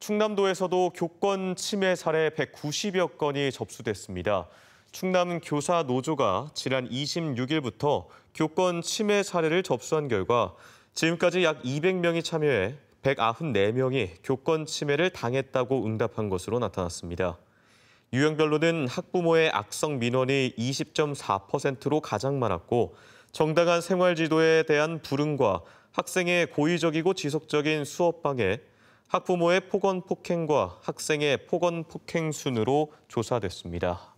충남도에서도 교권 침해 사례 190여 건이 접수됐습니다. 충남 교사 노조가 지난 26일부터 교권 침해 사례를 접수한 결과 지금까지 약 200명이 참여해 194명이 교권 침해를 당했다고 응답한 것으로 나타났습니다. 유형별로는 학부모의 악성 민원이 20.4%로 가장 많았고 정당한 생활 지도에 대한 불응과 학생의 고의적이고 지속적인 수업 방해, 학부모의 폭언 폭행과 학생의 폭언 폭행 순으로 조사됐습니다.